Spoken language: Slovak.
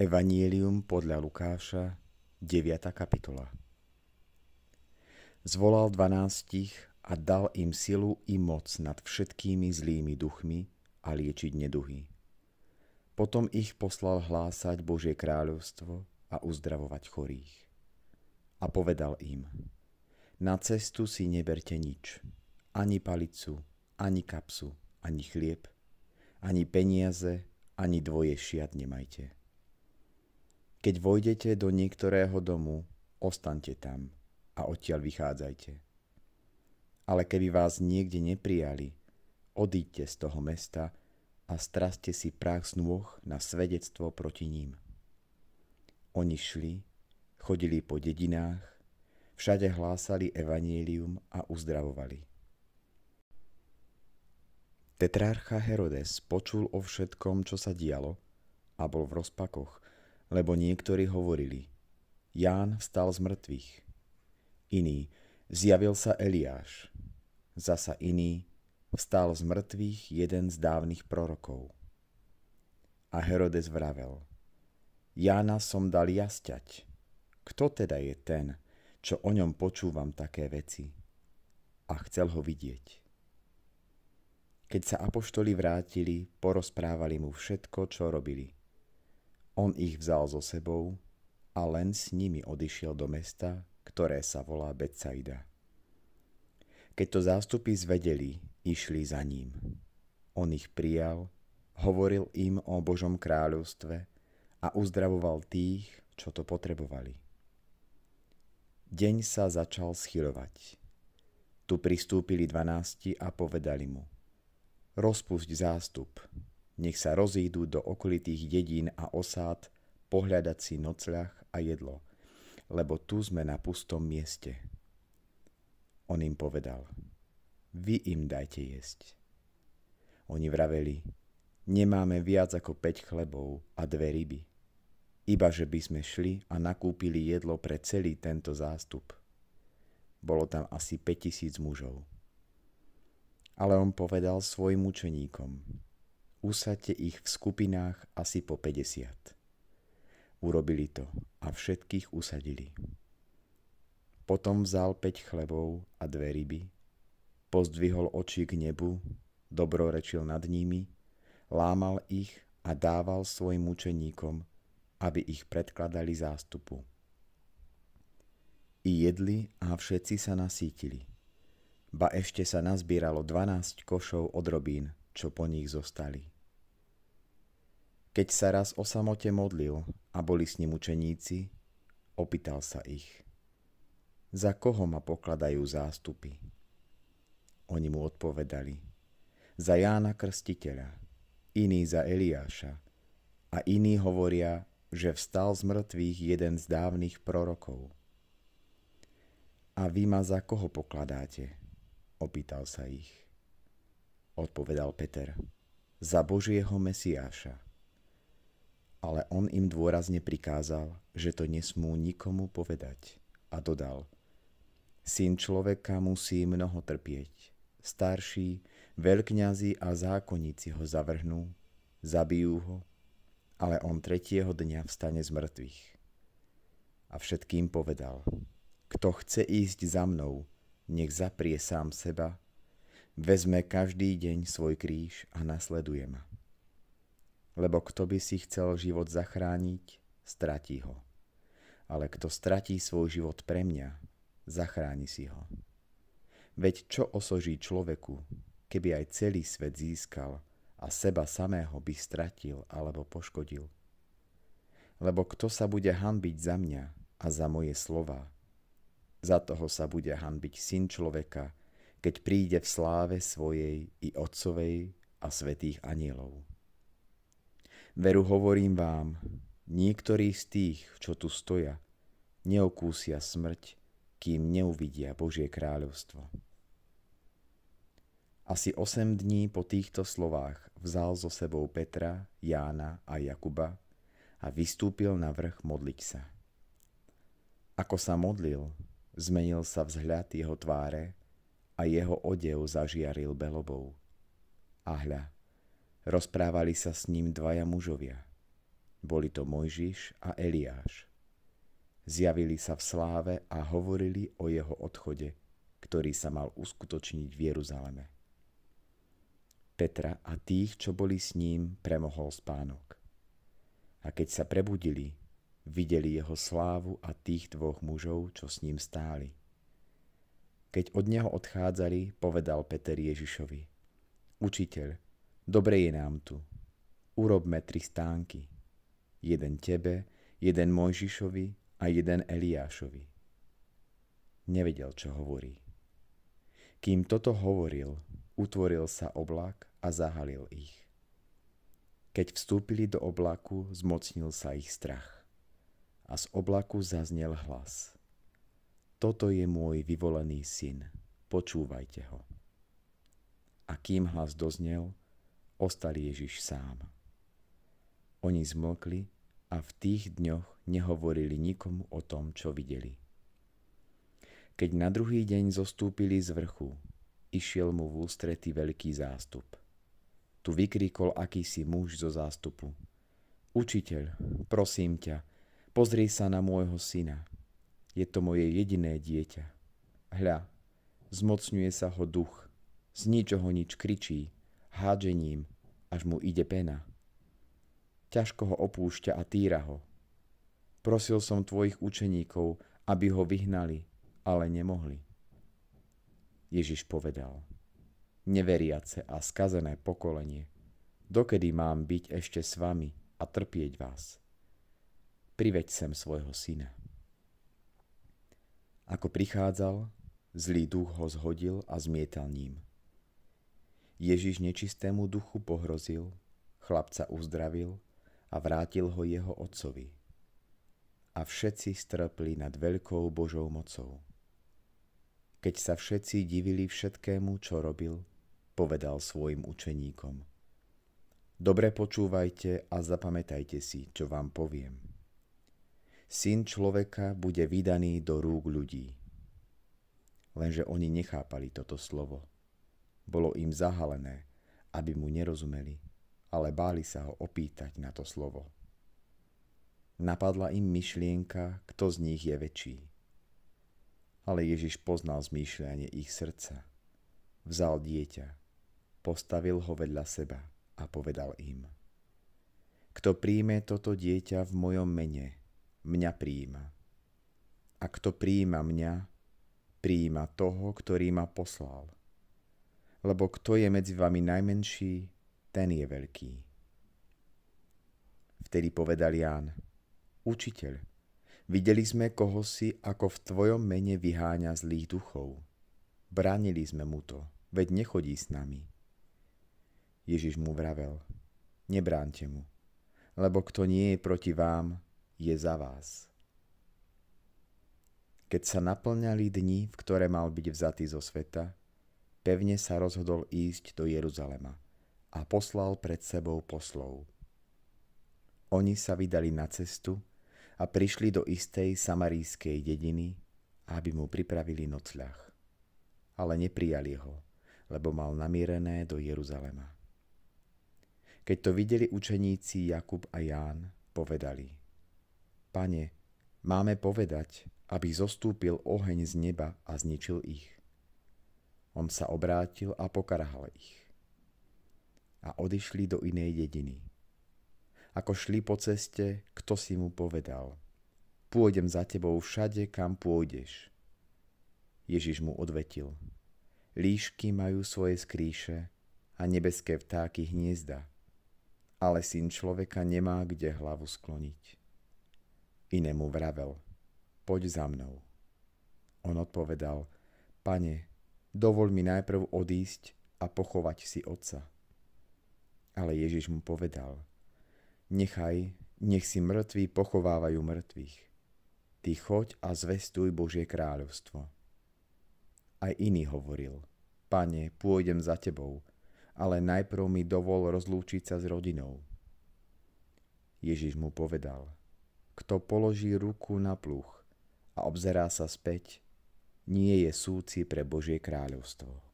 Evanílium podľa Lukáša, 9. kapitola. Zvolal dvanástich a dal im silu i moc nad všetkými zlými duchmi a liečiť neduhy. Potom ich poslal hlásať Božie kráľovstvo a uzdravovať chorých. A povedal im, na cestu si neberte nič, ani palicu, ani kapsu, ani chlieb, ani peniaze, ani dvoje šiat nemajte keď vojdete do niektorého domu, ostante tam a odtiaľ vychádzajte. Ale keby vás niekde neprijali, odíďte z toho mesta a straste si práh z nôh na svedectvo proti ním. Oni šli, chodili po dedinách, všade hlásali evanílium a uzdravovali. Tetrarcha Herodes počul o všetkom, čo sa dialo a bol v rozpakoch, lebo niektorí hovorili, Ján vstal z mŕtvych. Iný, zjavil sa Eliáš. Zasa iný, vstal z mŕtvych jeden z dávnych prorokov. A Herodes vravel, Jána som dal jasťať. Kto teda je ten, čo o ňom počúvam také veci? A chcel ho vidieť. Keď sa apoštoli vrátili, porozprávali mu všetko, čo robili – on ich vzal so sebou a len s nimi odišiel do mesta, ktoré sa volá Betsaida. Keď to zástupy zvedeli, išli za ním. On ich prijal, hovoril im o Božom kráľovstve a uzdravoval tých, čo to potrebovali. Deň sa začal schylovať. Tu pristúpili dvanásti a povedali mu Rozpusť zástup, nech sa rozídu do okolitých dedín a osád, pohľadať si nocľah a jedlo, lebo tu sme na pustom mieste. On im povedal, vy im dajte jesť. Oni vraveli, nemáme viac ako 5 chlebov a dve ryby, iba že by sme šli a nakúpili jedlo pre celý tento zástup. Bolo tam asi 5000 mužov. Ale on povedal svojim učeníkom, usadte ich v skupinách asi po 50. Urobili to a všetkých usadili. Potom vzal 5 chlebov a dve ryby, pozdvihol oči k nebu, dobrorečil nad nimi, lámal ich a dával svojim učeníkom, aby ich predkladali zástupu. I jedli a všetci sa nasítili. Ba ešte sa nazbieralo 12 košov odrobín, čo po nich zostali. Keď sa raz o samote modlil a boli s ním učeníci, opýtal sa ich, za koho ma pokladajú zástupy? Oni mu odpovedali, za Jána Krstiteľa, iní za Eliáša a iní hovoria, že vstal z mŕtvych jeden z dávnych prorokov. A vy ma za koho pokladáte? Opýtal sa ich. Odpovedal Peter. Za Božieho Mesiáša. Ale on im dôrazne prikázal, že to nesmú nikomu povedať a dodal Syn človeka musí mnoho trpieť. Starší, veľkňazi a zákonníci ho zavrhnú, zabijú ho, ale on tretieho dňa vstane z mŕtvych. A všetkým povedal, kto chce ísť za mnou, nech zaprie sám seba, vezme každý deň svoj kríž a nasleduje ma lebo kto by si chcel život zachrániť, stratí ho. Ale kto stratí svoj život pre mňa, zachráni si ho. Veď čo osoží človeku, keby aj celý svet získal a seba samého by stratil alebo poškodil? Lebo kto sa bude hanbiť za mňa a za moje slova? Za toho sa bude hanbiť syn človeka, keď príde v sláve svojej i otcovej a svetých anielov. Veru hovorím vám, niektorí z tých, čo tu stoja, neokúsia smrť, kým neuvidia Božie kráľovstvo. Asi 8 dní po týchto slovách vzal so sebou Petra, Jána a Jakuba a vystúpil na vrch modliť sa. Ako sa modlil, zmenil sa vzhľad jeho tváre a jeho odev zažiaril belobou. A hľa, Rozprávali sa s ním dvaja mužovia. Boli to Mojžiš a Eliáš. Zjavili sa v sláve a hovorili o jeho odchode, ktorý sa mal uskutočniť v Jeruzaleme. Petra a tých, čo boli s ním, premohol spánok. A keď sa prebudili, videli jeho slávu a tých dvoch mužov, čo s ním stáli. Keď od neho odchádzali, povedal Peter Ježišovi, Učiteľ, Dobre je nám tu. Urobme tri stánky. Jeden tebe, jeden Mojžišovi a jeden Eliášovi. Nevedel, čo hovorí. Kým toto hovoril, utvoril sa oblak a zahalil ich. Keď vstúpili do oblaku, zmocnil sa ich strach. A z oblaku zaznel hlas. Toto je môj vyvolený syn, počúvajte ho. A kým hlas doznel, ostal Ježiš sám. Oni zmlkli a v tých dňoch nehovorili nikomu o tom, čo videli. Keď na druhý deň zostúpili z vrchu, išiel mu v ústretí veľký zástup. Tu vykrikol akýsi muž zo zástupu. Učiteľ, prosím ťa, pozri sa na môjho syna. Je to moje jediné dieťa. Hľa, zmocňuje sa ho duch, z ničoho nič kričí, hádžením, až mu ide pena. Ťažko ho opúšťa a týra ho. Prosil som tvojich učeníkov, aby ho vyhnali, ale nemohli. Ježiš povedal, neveriace a skazené pokolenie, dokedy mám byť ešte s vami a trpieť vás? Priveď sem svojho syna. Ako prichádzal, zlý duch ho zhodil a zmietal ním – Ježiš nečistému duchu pohrozil, chlapca uzdravil a vrátil ho jeho otcovi. A všetci strpli nad veľkou Božou mocou. Keď sa všetci divili všetkému, čo robil, povedal svojim učeníkom. Dobre počúvajte a zapamätajte si, čo vám poviem. Syn človeka bude vydaný do rúk ľudí. Lenže oni nechápali toto slovo bolo im zahalené, aby mu nerozumeli, ale báli sa ho opýtať na to slovo. Napadla im myšlienka, kto z nich je väčší. Ale Ježiš poznal zmýšľanie ich srdca. Vzal dieťa, postavil ho vedľa seba a povedal im. Kto príjme toto dieťa v mojom mene, mňa príjima. A kto príjima mňa, príjima toho, ktorý ma poslal lebo kto je medzi vami najmenší, ten je veľký. Vtedy povedal Ján, Učiteľ, videli sme koho si, ako v tvojom mene vyháňa zlých duchov. Bránili sme mu to, veď nechodí s nami. Ježiš mu vravel, nebránte mu, lebo kto nie je proti vám, je za vás. Keď sa naplňali dni, v ktoré mal byť vzatý zo sveta, pevne sa rozhodol ísť do Jeruzalema a poslal pred sebou poslov. Oni sa vydali na cestu a prišli do istej samarískej dediny, aby mu pripravili nocľah. Ale neprijali ho, lebo mal namierené do Jeruzalema. Keď to videli učeníci Jakub a Ján, povedali Pane, máme povedať, aby zostúpil oheň z neba a zničil ich. On sa obrátil a pokarhal ich. A odišli do inej dediny. Ako šli po ceste, kto si mu povedal, pôjdem za tebou všade, kam pôjdeš. Ježiš mu odvetil, líšky majú svoje skrýše a nebeské vtáky hniezda, ale syn človeka nemá kde hlavu skloniť. Inému vravel, poď za mnou. On odpovedal, pane, dovol mi najprv odísť a pochovať si otca. Ale Ježiš mu povedal, nechaj, nech si mŕtvi pochovávajú mŕtvych. Ty choď a zvestuj Božie kráľovstvo. Aj iný hovoril, pane, pôjdem za tebou, ale najprv mi dovol rozlúčiť sa s rodinou. Ježiš mu povedal, kto položí ruku na pluch a obzerá sa späť, nie je súci pre Božie kráľovstvo.